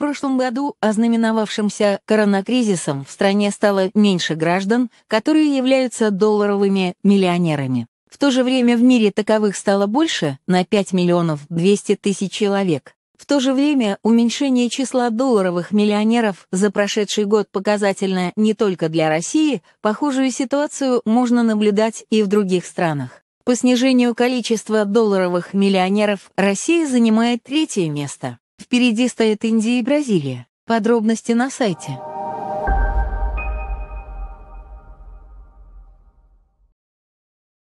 прошлом году, ознаменовавшимся коронакризисом, в стране стало меньше граждан, которые являются долларовыми миллионерами. В то же время в мире таковых стало больше на 5 миллионов 200 тысяч человек. В то же время уменьшение числа долларовых миллионеров за прошедший год показательно не только для России, похожую ситуацию можно наблюдать и в других странах. По снижению количества долларовых миллионеров Россия занимает третье место. Впереди стоят Индия и Бразилия. Подробности на сайте.